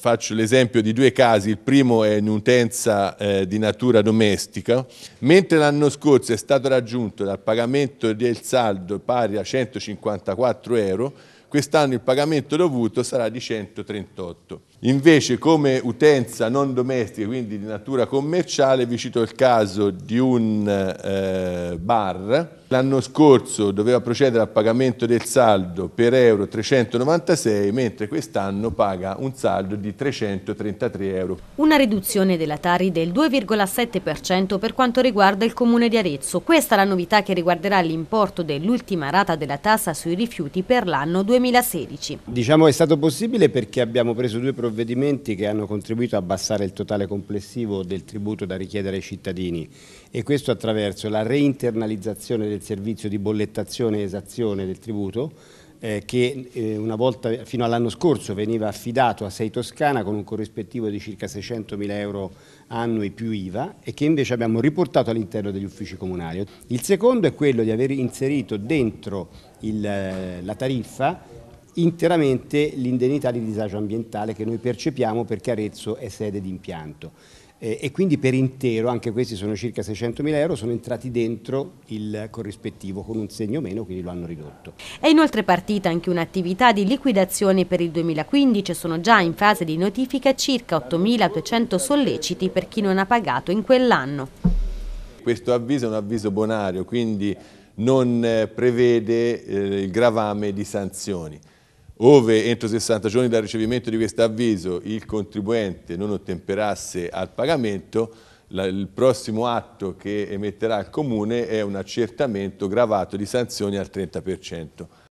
faccio l'esempio di due casi, il primo è un'utenza eh, di natura domestica, mentre l'anno scorso è stato raggiunto dal pagamento del saldo pari a 154 euro, quest'anno il pagamento dovuto sarà di 138. Invece come utenza non domestica, quindi di natura commerciale, vi cito il caso di un eh, bar. L'anno scorso doveva procedere al pagamento del saldo per euro 396, mentre quest'anno paga un saldo di 333 euro. Una riduzione della Tari del 2,7% per quanto riguarda il comune di Arezzo. Questa è la novità che riguarderà l'importo dell'ultima rata della tassa sui rifiuti per l'anno 2016. Diciamo è stato possibile perché abbiamo preso due provvedimenti provvedimenti che hanno contribuito a abbassare il totale complessivo del tributo da richiedere ai cittadini e questo attraverso la reinternalizzazione del servizio di bollettazione e esazione del tributo eh, che eh, una volta fino all'anno scorso veniva affidato a Sei Toscana con un corrispettivo di circa 600 mila euro annui più IVA e che invece abbiamo riportato all'interno degli uffici comunali. Il secondo è quello di aver inserito dentro il, eh, la tariffa interamente l'indennità di disagio ambientale che noi percepiamo perché Arezzo è sede di impianto. Eh, e quindi per intero, anche questi sono circa 600 mila euro, sono entrati dentro il corrispettivo con un segno meno, quindi lo hanno ridotto. È inoltre partita anche un'attività di liquidazione per il 2015, sono già in fase di notifica circa 8.200 solleciti per chi non ha pagato in quell'anno. Questo avviso è un avviso bonario, quindi non eh, prevede eh, il gravame di sanzioni ove entro 60 giorni dal ricevimento di questo avviso il contribuente non ottemperasse al pagamento, la, il prossimo atto che emetterà il Comune è un accertamento gravato di sanzioni al 30%.